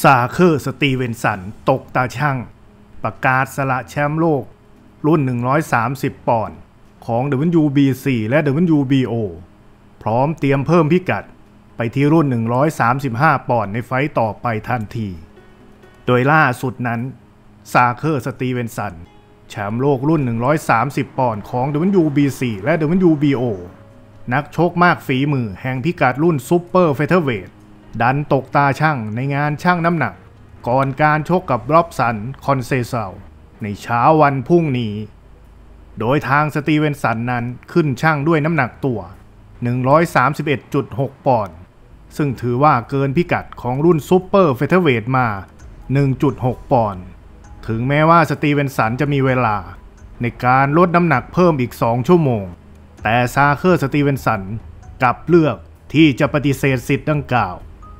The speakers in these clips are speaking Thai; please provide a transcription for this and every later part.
ซาเคอร์สตีเวนสันตกตาช่างประกาศสละแชมป์โลกรุ่น 130ปอนด์ของ WBC และ WBO พร้อมเตรียมเพิ่มพิกัดไปที่รุ่น 135ปอนด์ในไฟต์ต่อไปทันที โดยล่าสุดนั้นซาเคอร์สตีเวนสันแชมป์โลกรุ่น 130ปอนด์ของ WBC และ WBO นักชกมากฝีมือแห่งพิกัดรุ่นซูเปอร์เฟเธอร์เวทดันตกตาช่างในงานช่างน้ำหนักก่อนการชกกับรอบสันคอนเซเซลในเช้าวันพุ่งนี้ โดยทางสตีเวนสันนั้นขึ้นช่างด้วยน้ำหนักตัว 131.6 ปอนด์ ซึ่งถือว่าเกินพิกัดของรุ่นซูเปอร์เฟเธอร์เวทมา 1.6 ปอนด์ ถึงแม้ว่าสตีเวนสันจะมีเวลาในการลดน้ำหนักเพิ่มอีก 2 ชั่วโมง แต่ซาเคอร์สตีเวนสันกลับเลือกที่จะปฏิเสธสิทธิ์ดังกล่าว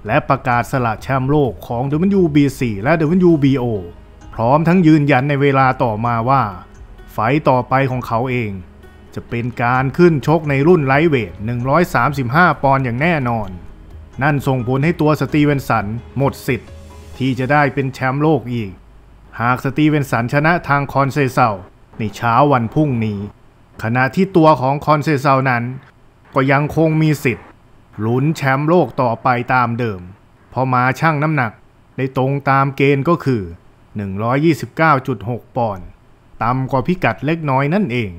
และประกาศสละแชมป์โลกของ WBC และ WBO พร้อมทั้งยืนยันในเวลาต่อมาว่า ไฟต่อไปของเขาเอง จะเป็นการขึ้นชกในรุ่นไลท์เวท135 ปอนด์อย่างแน่นอน นั่นส่งผลให้ตัวสตีเวนสันหมดสิทธิ์ที่จะได้เป็นแชมป์โลกอีก หากสตีเวนสันชนะทางคอนเซเซาในเช้าวันพรุ่งนี้ ขณะที่ตัวของคอนเซเซานั้น ก็ยังคงมีสิทธิ์ลุ้นแชมป์โลกต่อไปตามเดิม พอมาชั่งน้ำหนักได้ตรงตามเกณฑ์ก็คือ 129.6ปอนด์ต่ำกว่าพิกัดเล็กน้อยนั่นเอง